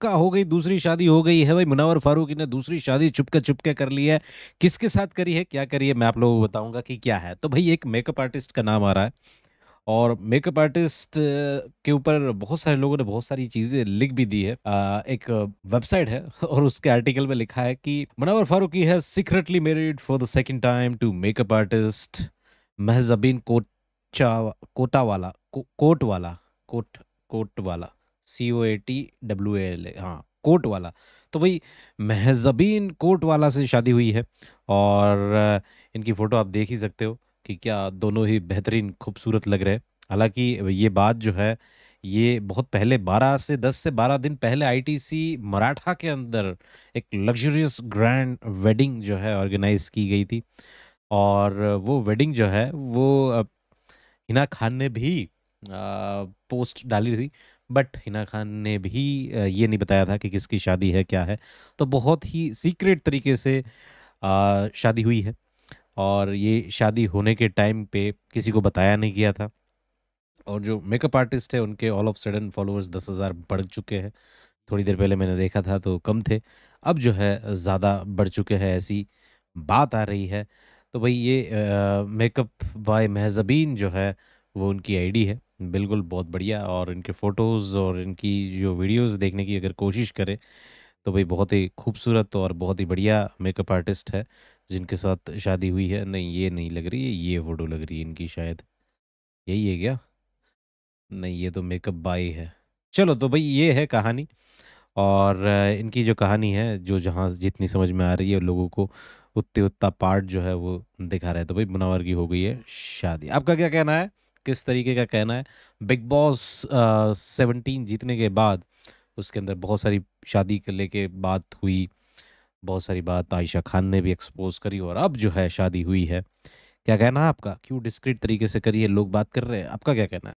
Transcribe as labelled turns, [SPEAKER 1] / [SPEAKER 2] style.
[SPEAKER 1] पक्का हो गई दूसरी शादी हो गई है भाई मुनावर फारूकी ने दूसरी शादी चुपके चुपके कर ली है किसके साथ करी है क्या करी है मैं आप लोगों को बताऊंगा कि क्या है तो भाई एक मेकअप आर्टिस्ट का नाम आ रहा है और मेकअप आर्टिस्ट के ऊपर बहुत सारे लोगों ने बहुत सारी चीज़ें लिख भी दी है एक वेबसाइट है और उसके आर्टिकल में लिखा है कि मुनावर फारूकी है secretly married for the second time to makeup artist Mahjabeen कोचा कोटा को, कोट वाला कोट कोट वाला C O A T W L A हाँ कोट वाला तो भाई महजबीन कोट वाला से शादी हुई है और इनकी फ़ोटो आप देख ही सकते हो कि क्या दोनों ही बेहतरीन खूबसूरत लग रहे हैं हालांकि ये बात जो है ये बहुत पहले 12 से 10 से 12 दिन पहले आईटीसी मराठा के अंदर एक लग्जरियस ग्रैंड वेडिंग जो है ऑर्गेनाइज की गई थी और वो वेडिंग जो है वो हिना खान ने भी आ, पोस्ट डाली थी बट हिना खान ने भी ये नहीं बताया था कि किसकी शादी है क्या है तो बहुत ही सीक्रेट तरीके से शादी हुई है और ये शादी होने के टाइम पे किसी को बताया नहीं गया था और जो मेकअप आर्टिस्ट है उनके ऑल ऑफ सडन फॉलोअर्स दस हज़ार बढ़ चुके हैं थोड़ी देर पहले मैंने देखा था तो कम थे अब जो है ज़्यादा बढ़ चुके हैं ऐसी बात आ रही है तो भाई ये मेकअप बाय महजबीन जो है वो उनकी आईडी है बिल्कुल बहुत बढ़िया और इनके फ़ोटोज़ और इनकी जो वीडियोस देखने की अगर कोशिश करें तो भाई बहुत ही खूबसूरत और बहुत ही बढ़िया मेकअप आर्टिस्ट है जिनके साथ शादी हुई है नहीं ये नहीं लग रही है ये फ़ोटो लग रही है इनकी शायद यही है क्या नहीं ये तो मेकअप बाई है चलो तो भाई ये है कहानी और इनकी जो कहानी है जो जहाँ जितनी समझ में आ रही है लोगों को उतने उतना पार्ट जो है वो दिखा रहा है तो भाई मुनावर की हो गई है शादी आपका क्या कहना है किस तरीके का कहना है बिग बॉस सेवनटीन जीतने के बाद उसके अंदर बहुत सारी शादी के लेके बात हुई बहुत सारी बात आयशा खान ने भी एक्सपोज करी और अब जो है शादी हुई है क्या कहना है आपका क्यों डिस्क्रिट तरीके से करिए लोग बात कर रहे हैं आपका क्या कहना है